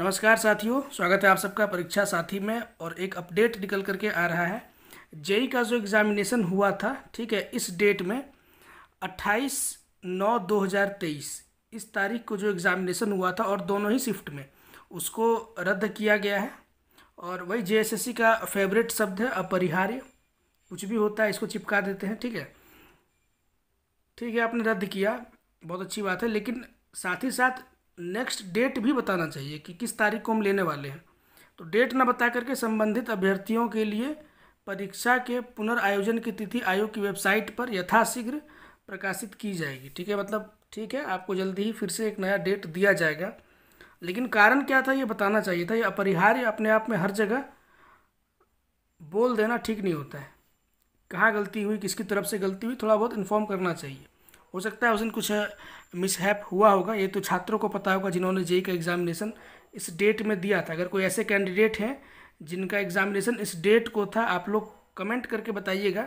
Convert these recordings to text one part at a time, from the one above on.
नमस्कार साथियों स्वागत है आप सबका परीक्षा साथी में और एक अपडेट निकल करके आ रहा है जेई का जो एग्ज़ामिनेशन हुआ था ठीक है इस डेट में 28 नौ 2023 इस तारीख को जो एग्ज़ामिनेशन हुआ था और दोनों ही शिफ्ट में उसको रद्द किया गया है और वही जे का फेवरेट शब्द है अपरिहार्य कुछ भी होता है इसको चिपका देते हैं ठीक है ठीक है आपने रद्द किया बहुत अच्छी बात है लेकिन साथ ही साथ नेक्स्ट डेट भी बताना चाहिए कि किस तारीख को हम लेने वाले हैं तो डेट ना बता करके संबंधित अभ्यर्थियों के लिए परीक्षा के पुनर्आयोजन की तिथि आयोग की वेबसाइट पर यथाशीघ्र प्रकाशित की जाएगी ठीक है मतलब ठीक है आपको जल्दी ही फिर से एक नया डेट दिया जाएगा लेकिन कारण क्या था ये बताना चाहिए था ये अपरिहार्य अपने आप में हर जगह बोल देना ठीक नहीं होता है कहाँ गलती हुई किसकी तरफ से गलती हुई थोड़ा बहुत इन्फॉर्म करना चाहिए हो सकता है उस दिन कुछ मिसहैप हुआ होगा ये तो छात्रों को पता होगा जिन्होंने जेई का एग्जामिनेशन इस डेट में दिया था अगर कोई ऐसे कैंडिडेट हैं जिनका एग्जामिनेशन इस डेट को था आप लोग कमेंट करके बताइएगा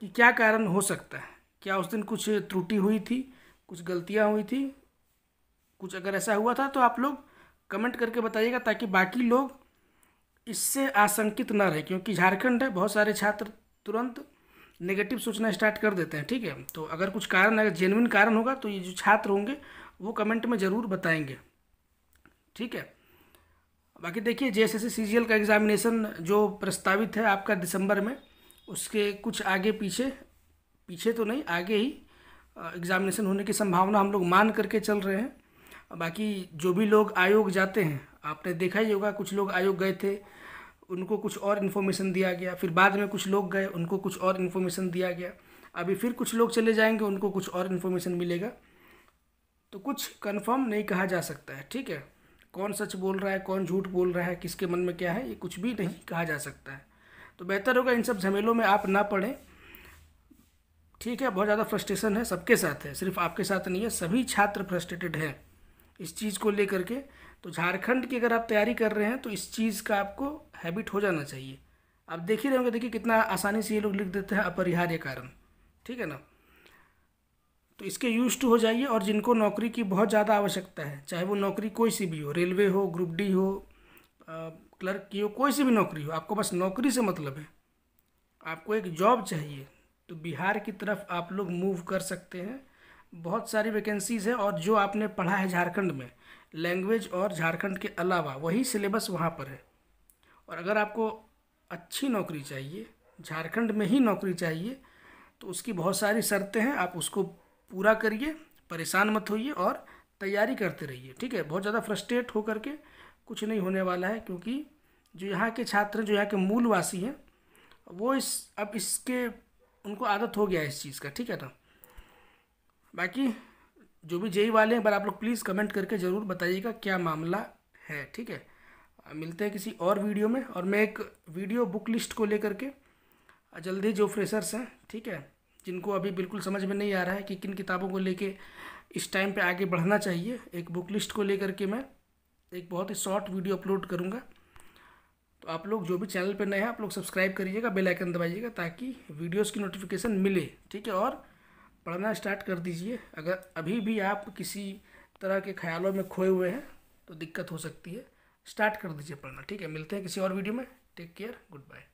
कि क्या कारण हो सकता है क्या उस दिन कुछ त्रुटि हुई थी कुछ गलतियाँ हुई थी कुछ अगर ऐसा हुआ था तो आप लोग कमेंट करके बताइएगा ताकि बाकी लोग इससे आशंकित ना रहे क्योंकि झारखंड है बहुत सारे छात्र तुरंत नेगेटिव सोचना स्टार्ट कर देते हैं ठीक है तो अगर कुछ कारण अगर जेनविन कारण होगा तो ये जो छात्र होंगे वो कमेंट में ज़रूर बताएंगे ठीक है बाकी देखिए जे एस एस का एग्ज़ामिनेशन जो प्रस्तावित है आपका दिसंबर में उसके कुछ आगे पीछे पीछे तो नहीं आगे ही एग्ज़ामिनेशन होने की संभावना हम लोग मान करके चल रहे हैं बाकी जो भी लोग आयोग जाते हैं आपने देखा ही होगा कुछ लोग आयोग गए थे उनको कुछ और इन्फॉर्मेशन दिया गया फिर बाद में कुछ लोग गए उनको कुछ और इन्फॉर्मेशन दिया गया अभी फिर कुछ लोग चले जाएंगे उनको कुछ और इन्फॉर्मेशन मिलेगा तो कुछ कंफर्म नहीं कहा जा सकता है ठीक है कौन सच बोल रहा है कौन झूठ बोल रहा है किसके मन में क्या है ये कुछ भी नहीं कहा जा सकता है तो बेहतर होगा इन सब झमेलों में आप ना पढ़ें ठीक है बहुत ज़्यादा फ्रस्ट्रेशन है सबके साथ है सिर्फ आपके साथ नहीं है सभी छात्र फ्रस्ट्रेटेड हैं इस चीज़ को लेकर के तो झारखंड की अगर आप तैयारी कर रहे हैं तो इस चीज़ का आपको हैबिट हो जाना चाहिए आप देख ही रहे होंगे देखिए कितना आसानी से ये लोग लिख देते हैं अपरिहार्य कारण ठीक है ना तो इसके यूज टू हो जाइए और जिनको नौकरी की बहुत ज़्यादा आवश्यकता है चाहे वो नौकरी कोई सी भी हो रेलवे हो ग्रुप डी हो क्लर्क की हो कोई सी भी नौकरी हो आपको बस नौकरी से मतलब है आपको एक जॉब चाहिए तो बिहार की तरफ आप लोग मूव कर सकते हैं बहुत सारी वैकेंसीज़ है और जो आपने पढ़ा है झारखंड में लैंग्वेज और झारखंड के अलावा वही सिलेबस वहाँ पर है और अगर आपको अच्छी नौकरी चाहिए झारखंड में ही नौकरी चाहिए तो उसकी बहुत सारी शर्तें हैं आप उसको पूरा करिए परेशान मत होइए और तैयारी करते रहिए ठीक है बहुत ज़्यादा फ्रस्ट्रेट होकर के कुछ नहीं होने वाला है क्योंकि जो यहाँ के छात्र जो यहाँ के मूलवासी हैं वो इस अब इसके उनको आदत हो गया है इस चीज़ का ठीक है ना बाकी जो भी जेई वाले हैं पर आप लोग प्लीज़ कमेंट करके ज़रूर बताइएगा क्या मामला है ठीक है मिलते हैं किसी और वीडियो में और मैं एक वीडियो बुक लिस्ट को लेकर के जल्दी जो फ्रेशर्स हैं ठीक है जिनको अभी बिल्कुल समझ में नहीं आ रहा है कि किन किताबों को लेके इस टाइम पे आगे बढ़ना चाहिए एक बुक लिस्ट को लेकर के मैं एक बहुत ही शॉर्ट वीडियो अपलोड करूँगा तो आप लोग जो भी चैनल पर नए हैं आप लोग सब्सक्राइब करिएगा बेल आइकन दबाइएगा ताकि वीडियोज़ की नोटिफिकेशन मिले ठीक है और पढ़ना स्टार्ट कर दीजिए अगर अभी भी आप किसी तरह के ख्यालों में खोए हुए हैं तो दिक्कत हो सकती है स्टार्ट कर दीजिए पढ़ना ठीक है मिलते हैं किसी और वीडियो में टेक केयर गुड बाय